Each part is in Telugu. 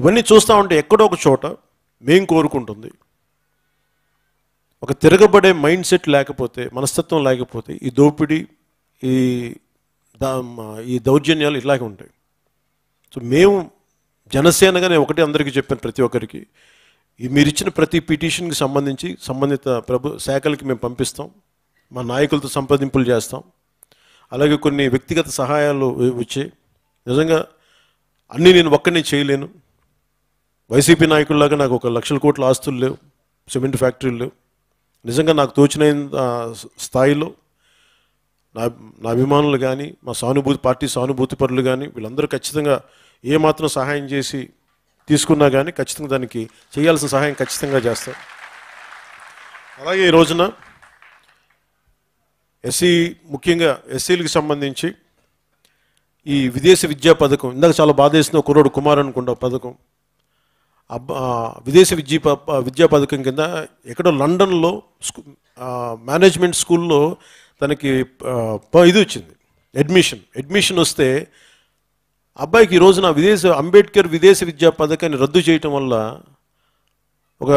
ఇవన్నీ చూస్తూ ఉంటే ఎక్కడో ఒక చోట మేం కోరుకుంటుంది ఒక తిరగబడే మైండ్ సెట్ లేకపోతే మనస్తత్వం లేకపోతే ఈ దోపిడీ ఈ ఈ దౌర్జన్యాలు ఇలాగే ఉంటాయి సో మేము జనసేనగా నేను ఒకటి అందరికీ చెప్పాను ప్రతి ఒక్కరికి మీరు ఇచ్చిన ప్రతి పిటిషన్కి సంబంధించి సంబంధిత ప్రభు శాఖలకి మేము పంపిస్తాం మా నాయకులతో సంప్రదింపులు చేస్తాం అలాగే కొన్ని వ్యక్తిగత సహాయాలు వచ్చాయి నిజంగా అన్నీ నేను ఒక్కడిని చేయలేను వైసీపీ నాయకుల్లాగా నాకు ఒక లక్షల కోట్ల ఆస్తులు లేవు సిమెంట్ ఫ్యాక్టరీలు లేవు నిజంగా నాకు తోచిన స్థాయిలో నా నా అభిమానులు కానీ మా సానుభూతి పార్టీ సానుభూతి పరులు కానీ వీళ్ళందరూ ఖచ్చితంగా ఏమాత్రం సహాయం చేసి తీసుకున్నా కానీ ఖచ్చితంగా దానికి చేయాల్సిన సహాయం ఖచ్చితంగా చేస్తారు అలాగే ఈ రోజున ఎస్సీ ముఖ్యంగా ఎస్సీలకు సంబంధించి ఈ విదేశీ విద్యా పథకం ఇందాక చాలా బాధ వేసిన కుర్రోడు కుమార్ అనుకుంటా పథకం విదేశీ విద్యా విద్యా పథకం కింద ఎక్కడో లండన్లో మేనేజ్మెంట్ స్కూల్లో తనకి ఇది వచ్చింది అడ్మిషన్ అడ్మిషన్ వస్తే అబ్బాయికి ఈరోజు నా విదేశ అంబేద్కర్ విదేశ విద్యా పథకాన్ని రద్దు చేయటం వల్ల ఒక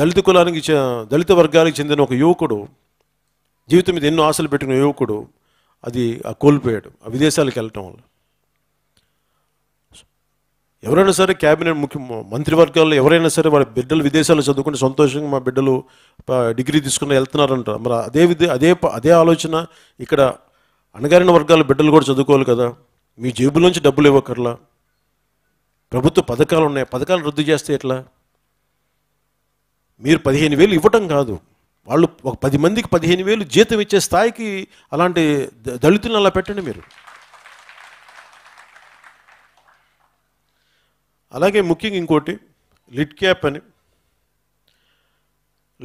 దళిత కులానికి దళిత వర్గానికి చెందిన ఒక యువకుడు జీవితం మీద ఎన్నో ఆశలు పెట్టుకున్న యువకుడు అది కోల్పోయాడు ఆ విదేశాలకు వెళ్ళటం వల్ల ఎవరైనా సరే క్యాబినెట్ ముఖ్య మంత్రివర్గాల్లో ఎవరైనా సరే వాళ్ళ బిడ్డలు విదేశాలు చదువుకుని సంతోషంగా మా బిడ్డలు డిగ్రీ తీసుకుని వెళ్తున్నారంట మరి అదే విధి అదే అదే ఆలోచన ఇక్కడ అణగారిన వర్గాల బిడ్డలు కూడా చదువుకోవాలి కదా మీ జేబులోంచి డబ్బులు ఇవ్వకర్లా ప్రభుత్వ పథకాలు ఉన్నాయి పథకాలు రద్దు చేస్తే ఎట్లా మీరు పదిహేను వేలు ఇవ్వటం కాదు వాళ్ళు ఒక పది మందికి పదిహేను వేలు జీతం ఇచ్చే స్థాయికి అలాంటి దళితులను అలా పెట్టండి మీరు అలాగే ముఖ్యంగా ఇంకోటి లిట్ క్యాప్ అని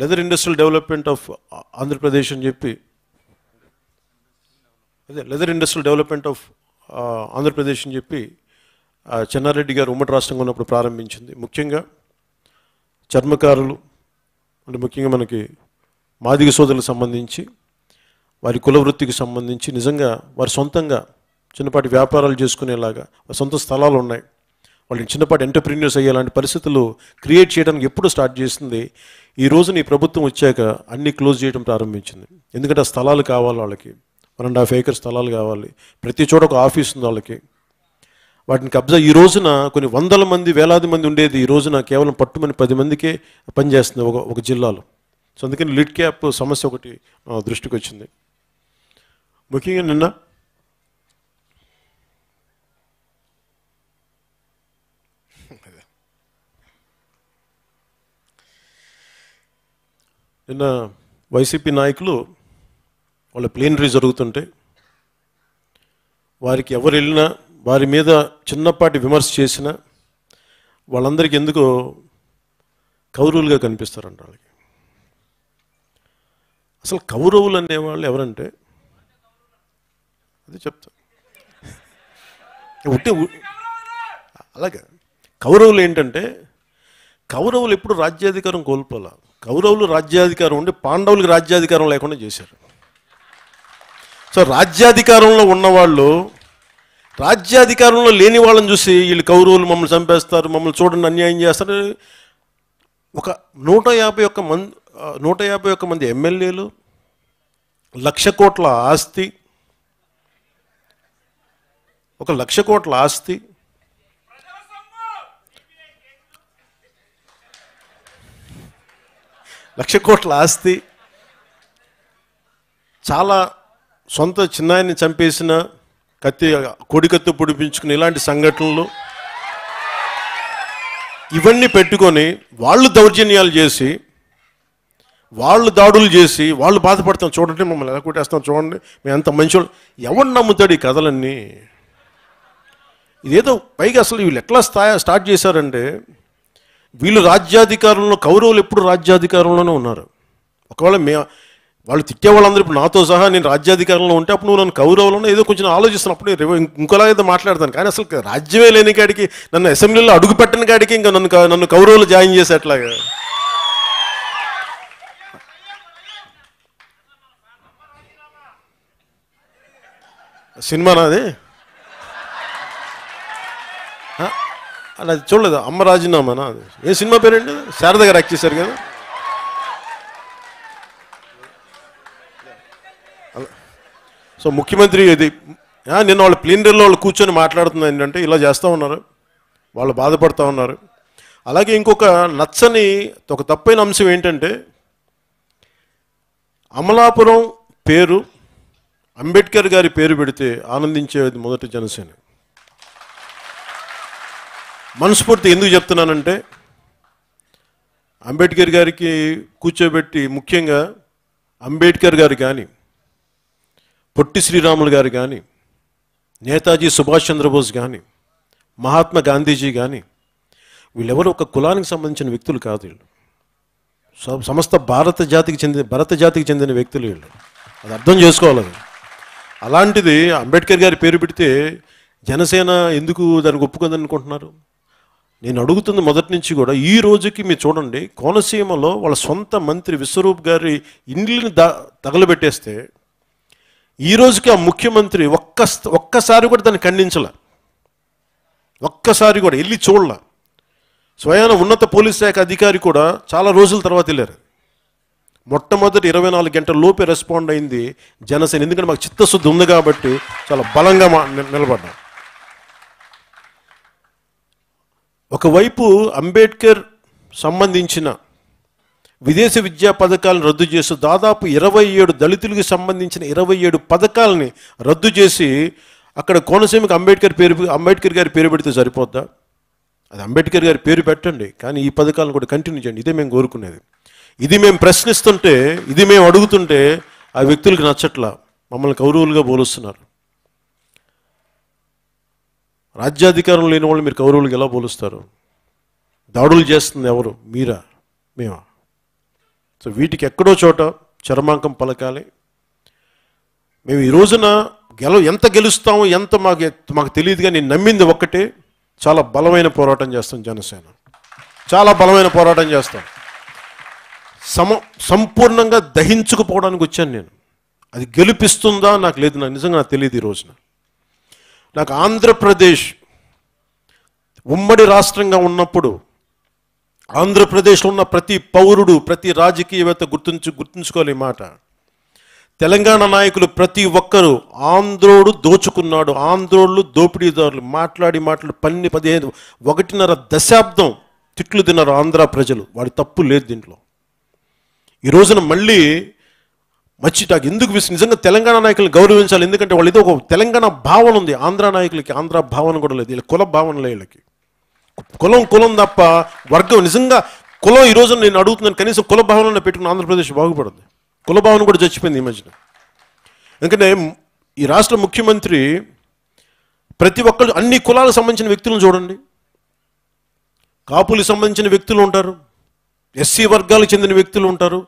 leather industrial development of Andhra Pradesh అని చెప్పి అదే leather industrial development of Andhra Pradesh అని చెప్పి చెన్నారెడ్డి గారు ఉమ్మడి రాష్ట్రంగా ఉన్నప్పుడు ప్రారంభించింది ముఖ్యంగా చర్మకారులు అంటే ముఖ్యంగా మనకి మాదిగ సోదరులకు సంబంధించి వారి కుల వృత్తికి సంబంధించి నిజంగా వారి సొంతంగా చిన్నపాటి వ్యాపారాలు చేసుకునేలాగా సొంత స్థలాలు ఉన్నాయి వాళ్ళని చిన్నపాటి ఎంటర్ప్రీన్యూర్స్ అయ్యేలాంటి పరిస్థితులు క్రియేట్ చేయడానికి ఎప్పుడు స్టార్ట్ చేసింది ఈ రోజు నీ ప్రభుత్వం వచ్చాక అన్ని క్లోజ్ చేయడం ప్రారంభించింది ఎందుకంటే ఆ స్థలాలు కావాలి వాళ్ళకి వన్ అండ్ హాఫ్ ఏకర్ స్థలాలు కావాలి ప్రతి చోట ఒక ఆఫీస్ ఉంది వాళ్ళకి వాటిని కబ్జా ఈ రోజున కొన్ని వందల మంది వేలాది మంది ఉండేది ఈ రోజున కేవలం పట్టుమని పది మందికే పనిచేస్తుంది ఒక ఒక జిల్లాలో సో అందుకని లిడ్ క్యాప్ సమస్య ఒకటి దృష్టికి వచ్చింది ముఖ్యంగా నిన్న నిన్న వైసీపీ నాయకులు వాళ్ళ ప్లేనరీ జరుగుతుంటే వారికి ఎవరు వెళ్ళినా వారి మీద చిన్నపాటి విమర్శ చేసినా వాళ్ళందరికీ ఎందుకో కౌరవులుగా కనిపిస్తారంట వాళ్ళకి అసలు కౌరవులు అనేవాళ్ళు ఎవరంటే అది చెప్తా ఉంటే అలాగే కౌరవులు ఏంటంటే కౌరవులు ఎప్పుడు రాజ్యాధికారం కోల్పోలే కౌరవులు రాజ్యాధికారం ఉండి పాండవులకు రాజ్యాధికారం లేకుండా చేశారు సో రాజ్యాధికారంలో ఉన్నవాళ్ళు రాజ్యాధికారంలో లేని వాళ్ళని చూసి వీళ్ళు కౌరవులు మమ్మల్ని చంపేస్తారు మమ్మల్ని చూడండి అన్యాయం చేస్తారు ఒక నూట యాభై ఒక్క మంది నూట యాభై ఒక్క మంది ఎమ్మెల్యేలు లక్ష కోట్ల ఆస్తి ఒక లక్ష కోట్ల ఆస్తి లక్ష కోట్ల ఆస్తి చాలా సొంత చిన్నాయన్ని చంపేసిన కత్తి కొడికత్తు పొడిపించుకుని ఇలాంటి సంఘటనలు ఇవన్నీ పెట్టుకొని వాళ్ళు దౌర్జన్యాలు చేసి వాళ్ళు దాడులు చేసి వాళ్ళు బాధపడతాం చూడండి మమ్మల్ని ఎలా కొట్టేస్తాం చూడండి మేము అంత మంచి ఎవరు నమ్ముతాడు ఈ కథలన్నీ ఇదేదో పైగా అసలు వీళ్ళు ఎట్లా స్థాయి స్టార్ట్ చేశారంటే వీళ్ళు రాజ్యాధికారంలో కౌరవులు ఎప్పుడు రాజ్యాధికారంలోనే ఉన్నారు ఒకవేళ మే వాళ్ళు తిట్టే వాళ్ళందరూ ఇప్పుడు నాతో సహా నేను రాజ్యాధికారంలో ఉంటే అప్పుడు నువ్వు నన్ను కౌరవులను ఏదో కొంచెం ఆలోచిస్తున్నప్పుడు ఇంకోలా ఏదో మాట్లాడతాను కానీ అసలు రాజ్యమే లేని కాడికి నన్ను అసెంబ్లీలో అడుగు పెట్టని కాడికి ఇంకా నన్ను నన్ను కౌరవులు జాయిన్ చేసేట్లాగా సినిమానా అది అలా అది చూడలేదు అమ్మ రాజీనామానా అది ఏ సినిమా పేరండి శారద గారు యాక్ట్ చేశారు కదా సో ముఖ్యమంత్రి ఇది నిన్న వాళ్ళు ప్లీనరీలో వాళ్ళు కూర్చొని మాట్లాడుతుంది ఏంటంటే ఇలా చేస్తూ ఉన్నారు వాళ్ళు బాధపడుతూ ఉన్నారు అలాగే ఇంకొక నచ్చని ఒక తప్పైన అంశం ఏంటంటే అమలాపురం పేరు అంబేద్కర్ గారి పేరు పెడితే ఆనందించేది మొదటి జనసేన మనస్ఫూర్తి ఎందుకు చెప్తున్నానంటే అంబేద్కర్ గారికి కూర్చోబెట్టి ముఖ్యంగా అంబేద్కర్ గారు కానీ పొట్టి శ్రీరాములు గారు కానీ నేతాజీ సుభాష్ చంద్రబోస్ కానీ మహాత్మా గాంధీజీ కానీ వీళ్ళెవరు ఒక కులానికి సంబంధించిన వ్యక్తులు కాదు వీళ్ళు సమస్త భారత జాతికి చెందిన భరత జాతికి చెందిన వ్యక్తులు వీళ్ళు అది అర్థం చేసుకోవాలి అలాంటిది అంబేద్కర్ గారి పేరు పెడితే జనసేన ఎందుకు దానికి ఒప్పుకుందనుకుంటున్నారు నేను అడుగుతుంది మొదటి నుంచి కూడా ఈ రోజుకి మీరు చూడండి కోనసీమలో వాళ్ళ సొంత మంత్రి విశ్వరూప్ గారి ఇండ్లని దా తగలబెట్టేస్తే ఈ రోజుకి ఆ ముఖ్యమంత్రి ఒక్క ఒక్కసారి కూడా దాన్ని ఖండించలే ఒక్కసారి కూడా వెళ్ళి చూడల స్వయాన ఉన్నత పోలీస్ శాఖ అధికారి కూడా చాలా రోజుల తర్వాత వెళ్ళారు మొట్టమొదటి ఇరవై నాలుగు గంటల లోపే రెస్పాండ్ అయింది జనసేన ఎందుకంటే మాకు చిత్తశుద్ధి ఉంది కాబట్టి చాలా బలంగా నిలబడ్డాం ఒకవైపు అంబేద్కర్ సంబంధించిన విదేశ విద్యా పథకాలను రద్దు చేస్తూ దాదాపు ఇరవై ఏడు దళితులకు సంబంధించిన ఇరవై ఏడు పథకాలని రద్దు చేసి అక్కడ కోనసీమకి అంబేద్కర్ పేరు అంబేద్కర్ గారి పేరు పెడితే సరిపోద్దా అది అంబేద్కర్ గారి పేరు పెట్టండి కానీ ఈ పథకాలను కూడా కంటిన్యూ చేయండి ఇదే మేము కోరుకునేది ఇది మేము ప్రశ్నిస్తుంటే ఇది మేము అడుగుతుంటే ఆ వ్యక్తులకు నచ్చట్లా మమ్మల్ని కౌరవులుగా పోలుస్తున్నారు రాజ్యాధికారం లేని వాళ్ళు మీరు కౌరవులకు ఎలా పోలుస్తారు దాడులు చేస్తుంది ఎవరు మీరా మేమా సో వీటికి ఎక్కడో చోట చర్మాంకం పలకాలి మేము ఈ రోజున గెలవ ఎంత గెలుస్తాము ఎంత మాకు మాకు తెలియదు కానీ నేను నమ్మింది ఒక్కటే చాలా బలమైన పోరాటం చేస్తాం జనసేన చాలా బలమైన పోరాటం చేస్తాం సమ సంపూర్ణంగా దహించుకుపోవడానికి వచ్చాను నేను అది గెలిపిస్తుందా నాకు లేదు నాకు నిజంగా నాకు తెలియదు ఈ రోజున నాకు ఆంధ్రప్రదేశ్ ఉమ్మడి రాష్ట్రంగా ఉన్నప్పుడు ఆంధ్రప్రదేశ్లో ఉన్న ప్రతి పౌరుడు ప్రతి రాజకీయవేత్త గుర్తుంచు గుర్తుంచుకోవాలి మాట తెలంగాణ నాయకులు ప్రతి ఒక్కరూ ఆంధ్రోడు దోచుకున్నాడు ఆంధ్రోళ్ళు దోపిడీదారులు మాట్లాడి మాట్లాడి పన్ని పదిహేను ఒకటిన్నర దశాబ్దం తిట్లు తిన్నారు ఆంధ్ర ప్రజలు వాడి తప్పు లేదు దీంట్లో ఈ రోజున మళ్ళీ మచ్చిటాక్ ఎందుకు విసి నిజంగా తెలంగాణ నాయకులను గౌరవించాలి ఎందుకంటే వాళ్ళు ఏదో ఒక తెలంగాణ భావన ఉంది ఆంధ్ర నాయకులకి ఆంధ్ర భావన కూడా లేదు వీళ్ళ కుల భావన వీళ్ళకి కులం కులం తప్ప వర్గం నిజంగా కులం ఈరోజు నేను అడుగుతున్నాను కనీసం కుల భావన పెట్టుకుని ఆంధ్రప్రదేశ్ బాగుపడింది కుల భావన కూడా చచ్చిపోయింది ఈ మధ్యన ఎందుకంటే ఈ రాష్ట్ర ముఖ్యమంత్రి ప్రతి ఒక్కరు అన్ని కులాలకు సంబంధించిన వ్యక్తులను చూడండి కాపులకు సంబంధించిన వ్యక్తులు ఉంటారు ఎస్సీ వర్గాలకు చెందిన వ్యక్తులు ఉంటారు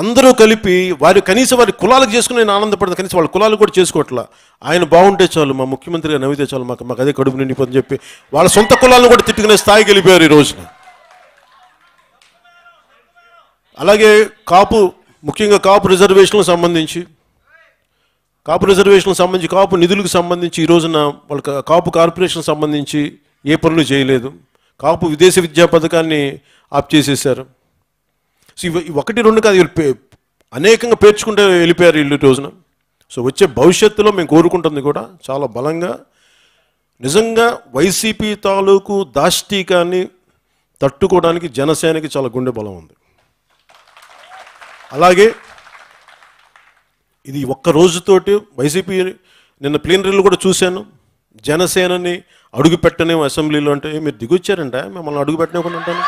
అందరూ కలిపి వారు కనీసం వారి కులాలకు చేసుకుని నేను ఆనందపడతాను కనీసం వాళ్ళ కులాలు కూడా చేసుకోవట్లా ఆయన బాగుంటే చాలు మా ముఖ్యమంత్రిగా నవ్వితే చాలు మాకు మాకు అదే కడుపు నిండిపోదని చెప్పి వాళ్ళ సొంత కులాలను కూడా తిట్టుకునే స్థాయికి వెళ్ళిపోయారు ఈ రోజున అలాగే కాపు ముఖ్యంగా కాపు రిజర్వేషన్లకు సంబంధించి కాపు రిజర్వేషన్లకు సంబంధించి కాపు నిధులకు సంబంధించి ఈ రోజున వాళ్ళ కాపు కార్పొరేషన్ సంబంధించి ఏ పనులు చేయలేదు కాపు విదేశీ విద్యా పథకాన్ని ఆప్ చేసేసారు సో ఇవి ఒకటి రెండు కాదు వీళ్ళు అనేకంగా పేర్చుకుంటే వెళ్ళిపోయారు వీళ్ళు రోజున సో వచ్చే భవిష్యత్తులో మేము కోరుకుంటుంది కూడా చాలా బలంగా నిజంగా వైసీపీ తాలూకు దాష్టీకాన్ని తట్టుకోవడానికి జనసేనకి చాలా గుండె బలం ఉంది అలాగే ఇది ఒక్క రోజుతోటి వైసీపీ నిన్న ప్లీనరీలు కూడా చూశాను జనసేనని అడుగు పెట్టనేమో అసెంబ్లీలో అంటే మీరు దిగొచ్చారంట మిమ్మల్ని అడుగు పెట్టనివ్వకుండా ఉంటాను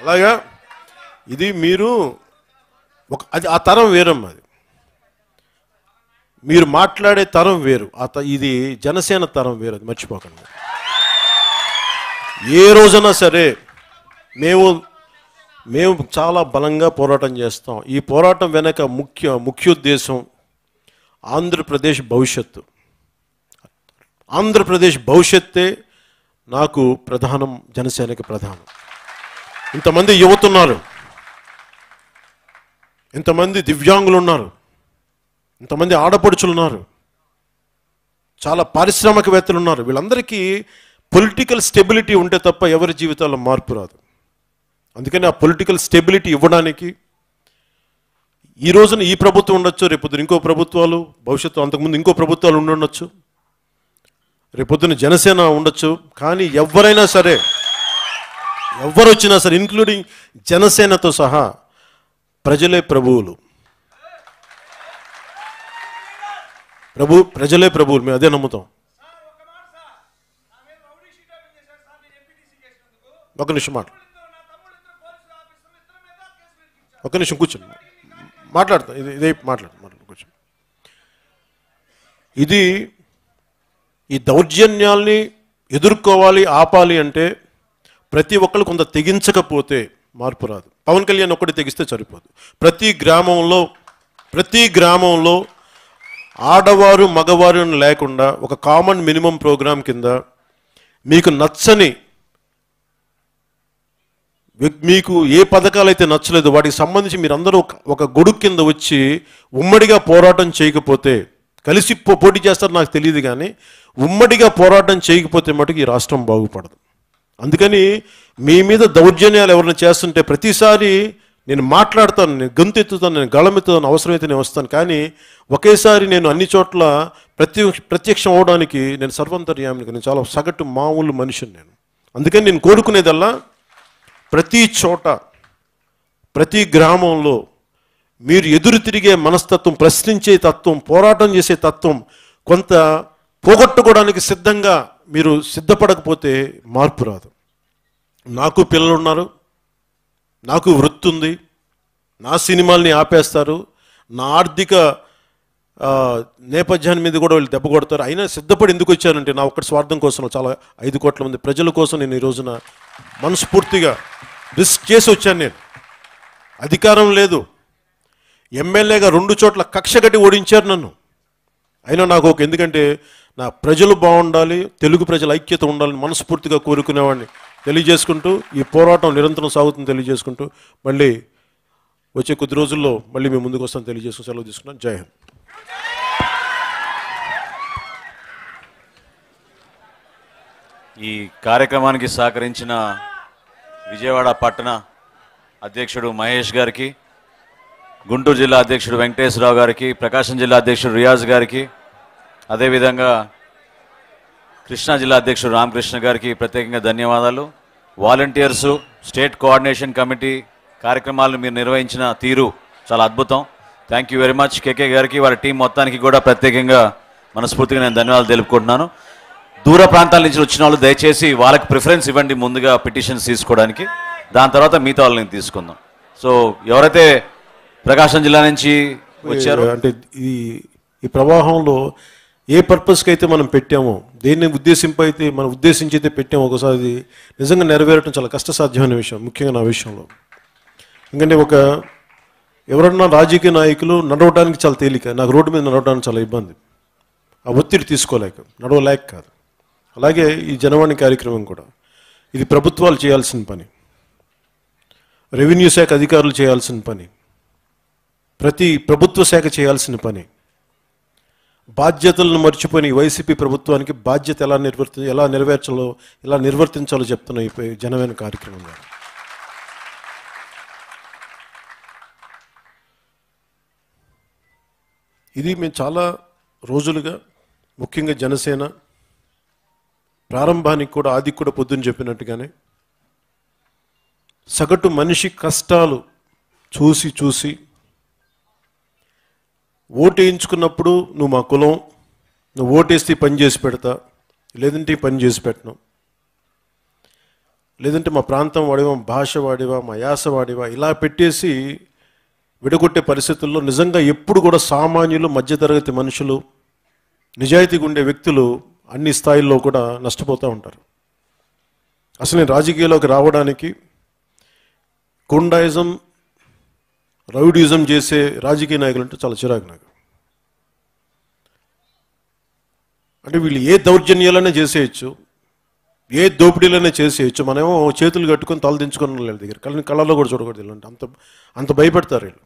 అలాగా ఇది మీరు ఒక అది ఆ తరం వేరమ్మ అది మీరు మాట్లాడే తరం వేరు ఇది జనసేన తరం వేరు అది మర్చిపోకండి ఏ రోజైనా సరే మేము మేము చాలా బలంగా పోరాటం చేస్తాం ఈ పోరాటం వెనక ముఖ్య ముఖ్యోద్దేశం ఆంధ్రప్రదేశ్ భవిష్యత్తు ఆంధ్రప్రదేశ్ భవిష్యత్తే నాకు ప్రధానం జనసేనకి ప్రధానం ఇంతమంది యువత ఉన్నారు ఇంతమంది దివ్యాంగులు ఉన్నారు ఇంతమంది ఆడపడుచులు ఉన్నారు చాలా పారిశ్రామికవేత్తలు ఉన్నారు వీళ్ళందరికీ పొలిటికల్ స్టెబిలిటీ ఉంటే తప్ప ఎవరి జీవితాల్లో మార్పు రాదు అందుకని ఆ పొలిటికల్ స్టెబిలిటీ ఇవ్వడానికి ఈ రోజున ఈ ప్రభుత్వం ఉండొచ్చు రేపు ఇంకో ప్రభుత్వాలు భవిష్యత్తు అంతకుముందు ఇంకో ప్రభుత్వాలు ఉండొచ్చు రేపొద్దున జనసేన ఉండొచ్చు కానీ ఎవరైనా సరే ఎవరు వచ్చినా సరే ఇంక్లూడింగ్ జనసేనతో సహా ప్రజలే ప్రభువులు ప్రభు ప్రజలే ప్రభువులు మేము అదే నమ్ముతాం ఒక నిమిషం మాట ఒక నిమిషం కూర్చోండి మాట్లాడతాం ఇది ఇదే మాట్లాడు కూర్చో ఇది ఈ దౌర్జన్యాల్ని ఎదుర్కోవాలి ఆపాలి అంటే ప్రతి ఒక్కరు కొంత తెగించకపోతే మార్పు రాదు పవన్ కళ్యాణ్ ఒక్కటి తెగిస్తే సరిపోదు ప్రతి గ్రామంలో ప్రతి గ్రామంలో ఆడవారు మగవారు లేకుండా ఒక కామన్ మినిమం ప్రోగ్రాం కింద మీకు నచ్చని మీకు ఏ పథకాలు అయితే నచ్చలేదు వాటికి సంబంధించి మీరందరూ ఒక గొడుగు కింద వచ్చి ఉమ్మడిగా పోరాటం చేయకపోతే కలిసి పోటీ చేస్తారు నాకు తెలియదు కానీ ఉమ్మడిగా పోరాటం చేయకపోతే మటుకు ఈ రాష్ట్రం బాగుపడదు అందుకని మీ మీద దౌర్జన్యాలు ఎవరిని చేస్తుంటే ప్రతిసారి నేను మాట్లాడతాను నేను గొంతెత్తుతాను నేను గళమెత్తుతాను అవసరమైతే నేను వస్తాను కానీ ఒకేసారి నేను అన్ని చోట్ల ప్రత్య ప్రత్యక్షం అవడానికి నేను సర్వంతర్యామికి నేను చాలా సగటు మామూలు మనిషిని నేను అందుకని నేను కోరుకునేదల్లా ప్రతి చోట ప్రతి గ్రామంలో మీరు ఎదురు తిరిగే మనస్తత్వం ప్రశ్నించే తత్వం పోరాటం చేసే తత్వం కొంత పోగొట్టుకోవడానికి సిద్ధంగా మీరు సిద్ధపడకపోతే మార్పు రాదు నాకు పిల్లలు ఉన్నారు నాకు వృత్తి ఉంది నా సినిమాల్ని ఆపేస్తారు నా ఆర్థిక నేపథ్యాన్ని మీద కూడా వీళ్ళు దెబ్బ కొడతారు అయినా సిద్ధపడి ఎందుకు వచ్చానంటే నా ఒక్కటి స్వార్థం కోసం చాలా ఐదు కోట్ల మంది ప్రజల కోసం నేను ఈ రోజున మనస్ఫూర్తిగా రిస్క్ చేసి వచ్చాను నేను అధికారం లేదు ఎమ్మెల్యేగా రెండు చోట్ల కక్ష కట్టి ఓడించారు నన్ను అయినా నాకు ఒక ఎందుకంటే నా ప్రజలు బాగుండాలి తెలుగు ప్రజల ఐక్యత ఉండాలని మనస్ఫూర్తిగా కోరుకునేవాడిని తెలియజేసుకుంటూ ఈ పోరాటం నిరంతరం సాగుతుంది తెలియజేసుకుంటూ మళ్ళీ వచ్చే కొద్ది రోజుల్లో మళ్ళీ మేము ముందుకు వస్తాం తెలియజేసుకుని సెలవు తీసుకున్నాం జై హింద్ ఈ కార్యక్రమానికి సహకరించిన విజయవాడ పట్టణ అధ్యక్షుడు మహేష్ గారికి గుంటూరు జిల్లా అధ్యక్షుడు వెంకటేశ్వరరావు గారికి ప్రకాశం జిల్లా అధ్యక్షుడు రియాజ్ గారికి అదేవిధంగా కృష్ణా జిల్లా అధ్యక్షుడు రామకృష్ణ గారికి ప్రత్యేకంగా ధన్యవాదాలు వాలంటీర్సు స్టేట్ కోఆర్డినేషన్ కమిటీ కార్యక్రమాలను మీరు నిర్వహించిన తీరు చాలా అద్భుతం thank you very much KK గారికి వారి టీం మొత్తానికి కూడా ప్రత్యేకంగా మనస్ఫూర్తిగా నేను ధన్యవాదాలు తెలుపుకుంటున్నాను దూర ప్రాంతాల నుంచి వచ్చిన వాళ్ళు దయచేసి వాళ్ళకి ప్రిఫరెన్స్ ఇవ్వండి ముందుగా పిటిషన్స్ తీసుకోవడానికి దాని తర్వాత మిగతా వాళ్ళని తీసుకుందాం సో ఎవరైతే ప్రకాశం జిల్లా నుంచి వచ్చారో అంటే ఈ ప్రవాహంలో ఏ పర్పస్కి అయితే మనం పెట్టామో దేన్ని అయితే మనం ఉద్దేశించైతే పెట్టామో ఒకసారి నిజంగా నెరవేరటం చాలా కష్టసాధ్యమైన విషయం ముఖ్యంగా నా విషయంలో ఎందుకంటే ఒక ఎవరన్నా రాజకీయ నాయకులు నడవడానికి చాలా తేలిక నాకు రోడ్డు మీద నడవడానికి చాలా ఇబ్బంది ఆ ఒత్తిడి తీసుకోలేక నడవలేక కాదు అలాగే ఈ జనవాణి కార్యక్రమం కూడా ఇది ప్రభుత్వాలు చేయాల్సిన పని రెవెన్యూ శాఖ అధికారులు చేయాల్సిన పని ప్రతి ప్రభుత్వ శాఖ చేయాల్సిన పని బాధ్యతలను మర్చిపోయిన వైసీపీ ప్రభుత్వానికి బాధ్యత ఎలా నిర్వర్తి ఎలా నెరవేర్చాలో ఎలా నిర్వర్తించాలో చెప్తున్న ఈ జనమైన కార్యక్రమంలో ఇది మేము చాలా రోజులుగా ముఖ్యంగా జనసేన ప్రారంభానికి కూడా ఆది కూడా పొద్దున్న చెప్పినట్టుగానే సగటు మనిషి కష్టాలు చూసి చూసి ఓటు వేయించుకున్నప్పుడు నువ్వు మా కులం నువ్వు ఓటేస్తే పని చేసి పెడతా లేదంటే పని చేసి పెట్టను లేదంటే మా ప్రాంతం వాడివా భాష వాడివా మా యాస వాడివా ఇలా పెట్టేసి విడగొట్టే పరిస్థితుల్లో నిజంగా ఎప్పుడు కూడా సామాన్యులు మధ్యతరగతి మనుషులు నిజాయితీగా ఉండే వ్యక్తులు అన్ని స్థాయిల్లో కూడా నష్టపోతూ ఉంటారు అసలు రాజకీయాల్లోకి రావడానికి కొండాయిజం రౌడిజం చేసే రాజకీయ నాయకులు అంటే చాలా చిరాకు నాకు అంటే వీళ్ళు ఏ దౌర్జన్యాలైనా చేసేయచ్చు ఏ దోపిడీలైనా చేసేయచ్చు మనమేమో చేతులు కట్టుకొని తల దించుకున్న వాళ్ళ దగ్గర కళ్ళని కళ్ళలో కూడా చూడకూడదు వీళ్ళు అంత అంత భయపెడతారు వీళ్ళు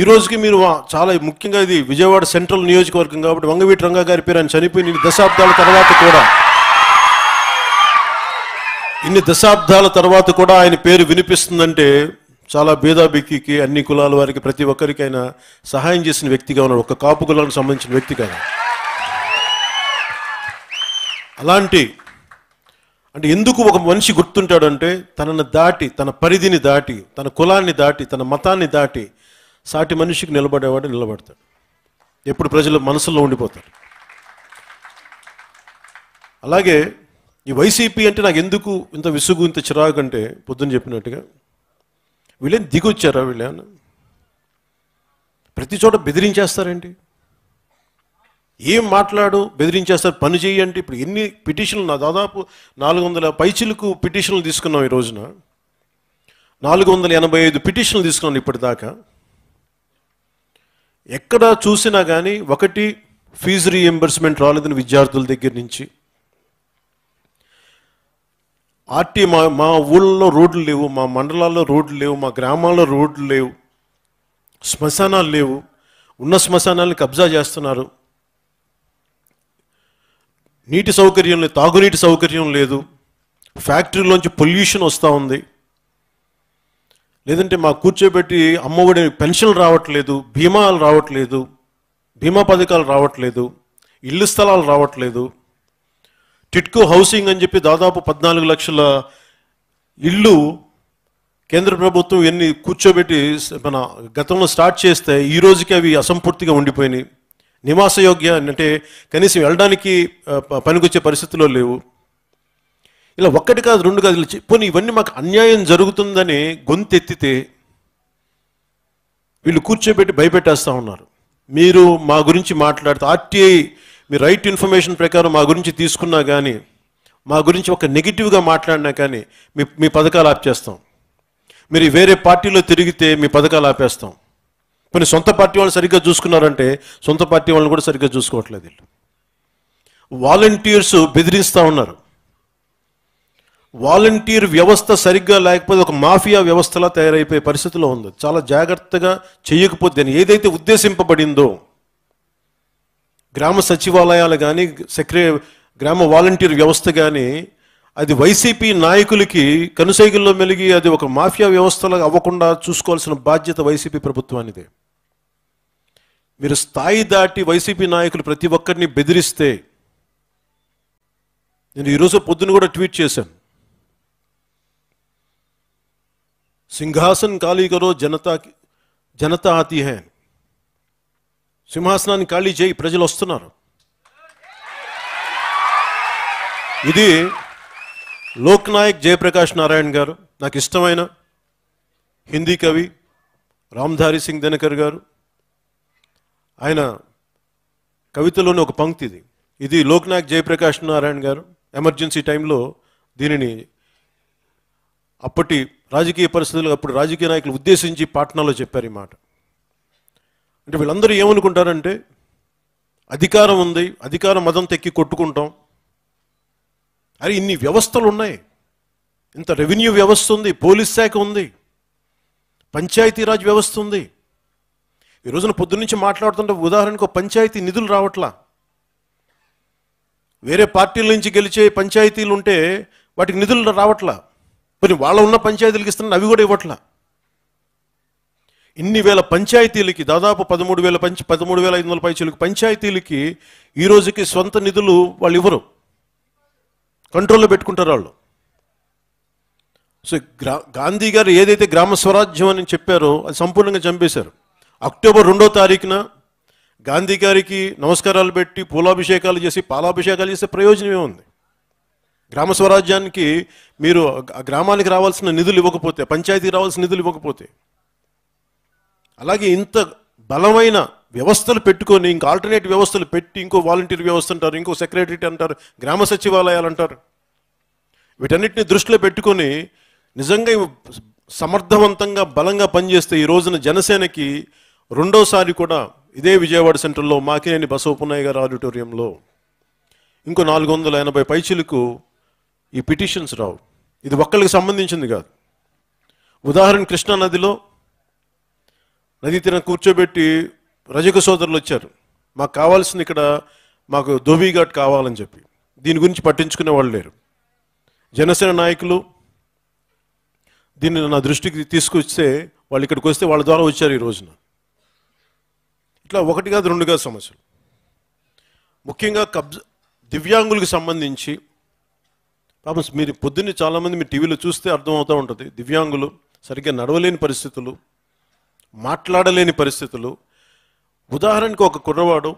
ఈ రోజుకి మీరు చాలా ముఖ్యంగా ఇది విజయవాడ సెంట్రల్ నియోజకవర్గం కాబట్టి వంగవీటి రంగా గారి పేరు ఆయన చనిపోయిన దశాబ్దాల తర్వాత కూడా ఇన్ని దశాబ్దాల తర్వాత కూడా ఆయన పేరు వినిపిస్తుందంటే చాలా భేదాభిక్కి అన్ని కులాల వారికి ప్రతి ఒక్కరికైనా సహాయం చేసిన వ్యక్తిగా ఉన్నాడు ఒక కాపు కులానికి సంబంధించిన కదా అలాంటి అంటే ఎందుకు ఒక మనిషి గుర్తుంటాడంటే తనను దాటి తన పరిధిని దాటి తన కులాన్ని దాటి తన మతాన్ని దాటి సాటి మనిషికి నిలబడేవాడు నిలబడతాడు ఎప్పుడు ప్రజలు మనసులో ఉండిపోతారు అలాగే ఈ వైసీపీ అంటే నాకు ఎందుకు ఇంత విసుగు ఇంత చిరాకు అంటే పొద్దున్న చెప్పినట్టుగా వీళ్ళేం దిగొచ్చారా వీళ్ళేమన్నా ప్రతి చోట బెదిరించేస్తారండి ఏం మాట్లాడు బెదిరించేస్తారు పని చేయండి ఇప్పుడు ఎన్ని పిటిషన్లు నా దాదాపు నాలుగు వందల పైచిలకు పిటిషన్లు తీసుకున్నాం ఈ రోజున నాలుగు వందల ఎనభై ఐదు పిటిషన్లు తీసుకున్నాను ఇప్పటిదాకా ఎక్కడ చూసినా కానీ ఒకటి ఫీజు రీఎంబర్స్మెంట్ రాలేదని విద్యార్థుల దగ్గర నుంచి ఆర్టీ మా మా ఊళ్ళలో రోడ్లు లేవు మా మండలాల్లో రోడ్లు లేవు మా గ్రామాల్లో రోడ్లు లేవు శ్మశానాలు లేవు ఉన్న శ్మశానాలను కబ్జా చేస్తున్నారు నీటి సౌకర్యం లేదు తాగునీటి సౌకర్యం లేదు ఫ్యాక్టరీలోంచి పొల్యూషన్ వస్తూ ఉంది లేదంటే మా కూర్చోబెట్టి అమ్మఒడి పెన్షన్లు రావట్లేదు బీమాలు రావట్లేదు బీమా పథకాలు రావట్లేదు ఇల్లు స్థలాలు రావట్లేదు టిట్కో హౌసింగ్ అని చెప్పి దాదాపు పద్నాలుగు లక్షల ఇళ్ళు కేంద్ర ప్రభుత్వం ఎన్ని కూర్చోబెట్టి మన గతంలో స్టార్ట్ చేస్తే ఈ రోజుకి అవి అసంపూర్తిగా ఉండిపోయినాయి నివాసయోగ్య అంటే కనీసం వెళ్ళడానికి పనికొచ్చే పరిస్థితుల్లో లేవు ఇలా ఒక్కటి కాదు రెండు కాదు పోనీ ఇవన్నీ మాకు అన్యాయం జరుగుతుందని గొంతెత్తితే వీళ్ళు కూర్చోబెట్టి భయపెట్టేస్తూ ఉన్నారు మీరు మా గురించి మాట్లాడితే ఆర్టీఐ మీ రైట్ ఇన్ఫర్మేషన్ ప్రకారం మా గురించి తీసుకున్నా కానీ మా గురించి ఒక నెగిటివ్గా మాట్లాడినా కానీ మీ మీ పథకాలు ఆపేస్తాం మీరు వేరే పార్టీలో తిరిగితే మీ పథకాలు ఆపేస్తాం కొన్ని సొంత పార్టీ వాళ్ళు సరిగ్గా చూసుకున్నారంటే సొంత పార్టీ వాళ్ళని కూడా సరిగ్గా చూసుకోవట్లేదు వీళ్ళు వాలంటీర్స్ బెదిరిస్తూ ఉన్నారు వాలంటీర్ వ్యవస్థ సరిగ్గా లేకపోతే ఒక మాఫియా వ్యవస్థలా తయారైపోయే పరిస్థితిలో ఉంది చాలా జాగ్రత్తగా చేయకపోతే ఏదైతే ఉద్దేశింపబడిందో గ్రామ సచివాలయాలు కానీ సెక్రే గ్రామ వాలంటీర్ వ్యవస్థ కానీ అది వైసీపీ నాయకులకి కనుసైగుల్లో మెలిగి అది ఒక మాఫియా వ్యవస్థలో అవ్వకుండా చూసుకోవాల్సిన బాధ్యత వైసీపీ ప్రభుత్వానిదే మీరు స్థాయి దాటి వైసీపీ నాయకులు ప్రతి ఒక్కరిని బెదిరిస్తే నేను ఈరోజు పొద్దున కూడా ట్వీట్ చేశాను సింహాసన్ ఖాళీ కరో జనతా జనతా ఆతి సింహాసనాన్ని ఖాళీ చేయి ప్రజలు వస్తున్నారు ఇది లోక్నాయక్ జయప్రకాష్ నారాయణ్ గారు నాకు ఇష్టమైన హిందీ కవి రామ్ధారి సింగ్ దినకర్ గారు ఆయన కవితలోని ఒక పంక్తి ఇది ఇది లోక్నాయక్ జయప్రకాష్ నారాయణ్ గారు ఎమర్జెన్సీ టైంలో దీనిని అప్పటి రాజకీయ పరిస్థితులు అప్పుడు రాజకీయ నాయకులు ఉద్దేశించి పాట్నాలో చెప్పారు ఈ మాట అంటే వీళ్ళందరూ ఏమనుకుంటారంటే అధికారం ఉంది అధికార మదం తెక్కి కొట్టుకుంటాం అరే ఇన్ని వ్యవస్థలు ఉన్నాయి ఇంత రెవెన్యూ వ్యవస్థ ఉంది పోలీస్ శాఖ ఉంది పంచాయతీరాజ్ వ్యవస్థ ఉంది ఈ రోజున పొద్దున్నుంచి మాట్లాడుతుంటే ఉదాహరణకు పంచాయతీ నిధులు రావట్లా వేరే పార్టీల నుంచి గెలిచే పంచాయతీలు ఉంటే వాటికి నిధులు రావట్లా మరి వాళ్ళ ఉన్న పంచాయతీలకు ఇస్తున్న అవి కూడా ఇవ్వట్లా ఇన్ని వేల పంచాయతీలకి దాదాపు పదమూడు వేల పంచ పదమూడు వేల ఐదు వందల పైచీలకు పంచాయతీలకి ఈ రోజుకి సొంత నిధులు వాళ్ళు ఇవ్వరు కంట్రోల్లో పెట్టుకుంటారు వాళ్ళు సో గ్రా గాంధీ గారు ఏదైతే గ్రామ స్వరాజ్యం అని చెప్పారో అది సంపూర్ణంగా చంపేశారు అక్టోబర్ రెండో తారీఖున గాంధీ గారికి నమస్కారాలు పెట్టి పూలాభిషేకాలు చేసి పాలాభిషేకాలు చేసే ప్రయోజనమే ఉంది గ్రామ స్వరాజ్యానికి మీరు గ్రామానికి రావాల్సిన నిధులు ఇవ్వకపోతే పంచాయతీకి రావాల్సిన నిధులు ఇవ్వకపోతే అలాగే ఇంత బలమైన వ్యవస్థలు పెట్టుకొని ఇంకా ఆల్టర్నేట్ వ్యవస్థలు పెట్టి ఇంకో వాలంటీర్ వ్యవస్థ అంటారు ఇంకో సెక్రటరీ అంటారు గ్రామ సచివాలయాలు అంటారు వీటన్నిటిని దృష్టిలో పెట్టుకొని నిజంగా సమర్థవంతంగా బలంగా పనిచేస్తే ఈ రోజున జనసేనకి రెండోసారి కూడా ఇదే విజయవాడ సెంటర్లో మాకినేని బసవపున్నయ్య గారి ఆడిటోరియంలో ఇంకో నాలుగు వందల ఎనభై పైచీలకు ఈ పిటిషన్స్ రావు ఇది ఒక్కరికి సంబంధించింది కాదు ఉదాహరణ కృష్ణానదిలో నదీ తీరం కూర్చోబెట్టి రజక సోదరులు వచ్చారు మాకు కావాల్సిన ఇక్కడ మాకు ఘాట్ కావాలని చెప్పి దీని గురించి పట్టించుకునే వాళ్ళు లేరు జనసేన నాయకులు దీన్ని నా దృష్టికి తీసుకొస్తే వాళ్ళు ఇక్కడికి వస్తే వాళ్ళ ద్వారా వచ్చారు ఈ రోజున ఇట్లా ఒకటి కాదు రెండు కాదు సమస్యలు ముఖ్యంగా కబ్జ దివ్యాంగులకు సంబంధించి పాపం మీరు పొద్దున్నే చాలామంది మీ టీవీలో చూస్తే అర్థమవుతూ ఉంటుంది దివ్యాంగులు సరిగ్గా నడవలేని పరిస్థితులు మాట్లాడలేని పరిస్థితులు ఉదాహరణకు ఒక కుర్రవాడు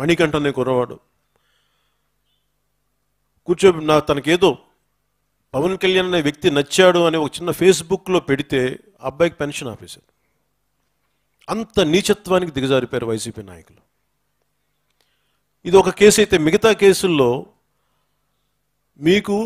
మణికంఠ అనే కుర్రవాడు కూర్చో నా తనకేదో పవన్ కళ్యాణ్ అనే వ్యక్తి నచ్చాడు అని ఒక చిన్న ఫేస్బుక్లో పెడితే అబ్బాయికి పెన్షన్ ఆఫీసర్ అంత నీచత్వానికి దిగజారిపోయారు వైసీపీ నాయకులు ఇది ఒక కేసు అయితే మిగతా కేసుల్లో మీకు